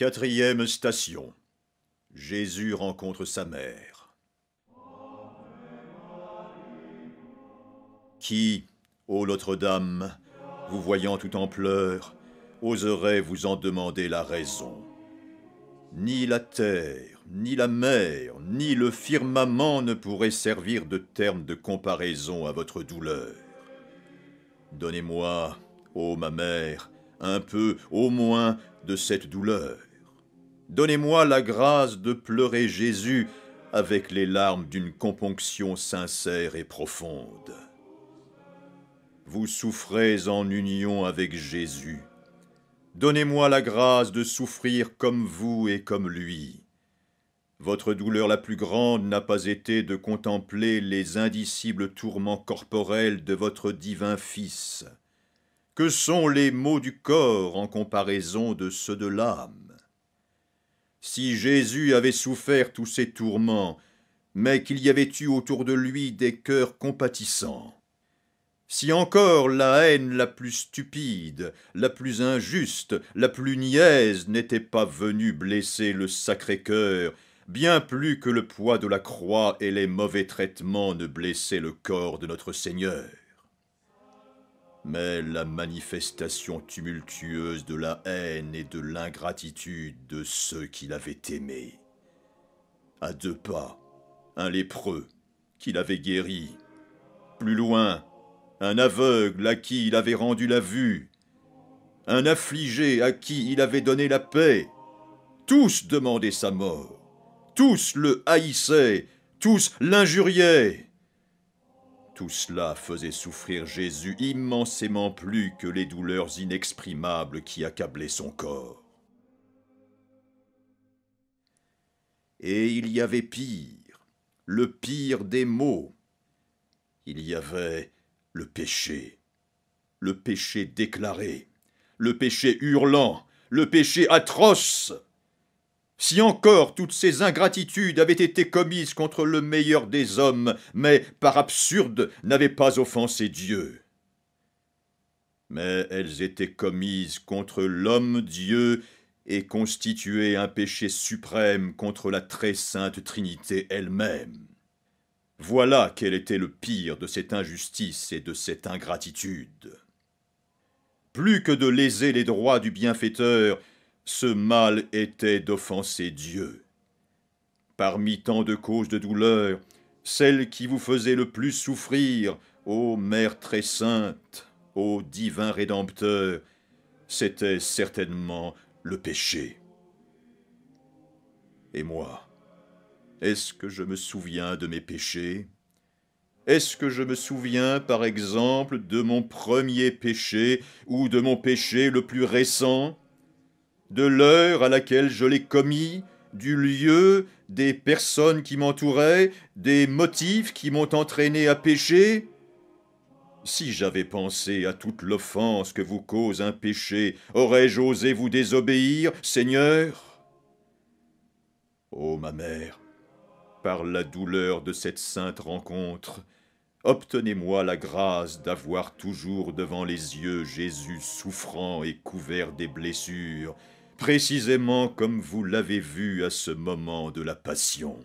Quatrième station. Jésus rencontre sa mère. Qui, ô Notre-Dame, vous voyant tout en pleurs, oserait vous en demander la raison Ni la terre, ni la mer, ni le firmament ne pourraient servir de terme de comparaison à votre douleur. Donnez-moi, ô ma mère, un peu, au moins, de cette douleur Donnez-moi la grâce de pleurer Jésus avec les larmes d'une componction sincère et profonde. Vous souffrez en union avec Jésus. Donnez-moi la grâce de souffrir comme vous et comme lui. Votre douleur la plus grande n'a pas été de contempler les indicibles tourments corporels de votre divin Fils. Que sont les maux du corps en comparaison de ceux de l'âme si Jésus avait souffert tous ces tourments, mais qu'il y avait eu autour de lui des cœurs compatissants. Si encore la haine la plus stupide, la plus injuste, la plus niaise n'était pas venue blesser le sacré cœur, bien plus que le poids de la croix et les mauvais traitements ne blessaient le corps de notre Seigneur mais la manifestation tumultueuse de la haine et de l'ingratitude de ceux qui l'avaient aimé. À deux pas, un lépreux qui l'avait guéri. Plus loin, un aveugle à qui il avait rendu la vue. Un affligé à qui il avait donné la paix. Tous demandaient sa mort. Tous le haïssaient. Tous l'injuriaient. Tout cela faisait souffrir Jésus immensément plus que les douleurs inexprimables qui accablaient son corps. Et il y avait pire, le pire des maux. Il y avait le péché, le péché déclaré, le péché hurlant, le péché atroce. Si encore toutes ces ingratitudes avaient été commises contre le meilleur des hommes, mais par absurde n'avaient pas offensé Dieu. Mais elles étaient commises contre l'homme Dieu et constituaient un péché suprême contre la très sainte Trinité elle-même. Voilà quel était le pire de cette injustice et de cette ingratitude. Plus que de léser les droits du bienfaiteur, ce mal était d'offenser Dieu. Parmi tant de causes de douleur, celle qui vous faisait le plus souffrir, ô Mère très sainte, ô divin Rédempteur, c'était certainement le péché. Et moi, est-ce que je me souviens de mes péchés Est-ce que je me souviens, par exemple, de mon premier péché ou de mon péché le plus récent de l'heure à laquelle je l'ai commis, du lieu, des personnes qui m'entouraient, des motifs qui m'ont entraîné à pécher Si j'avais pensé à toute l'offense que vous cause un péché, aurais-je osé vous désobéir, Seigneur Ô ma mère, par la douleur de cette sainte rencontre, obtenez-moi la grâce d'avoir toujours devant les yeux Jésus souffrant et couvert des blessures, précisément comme vous l'avez vu à ce moment de la Passion.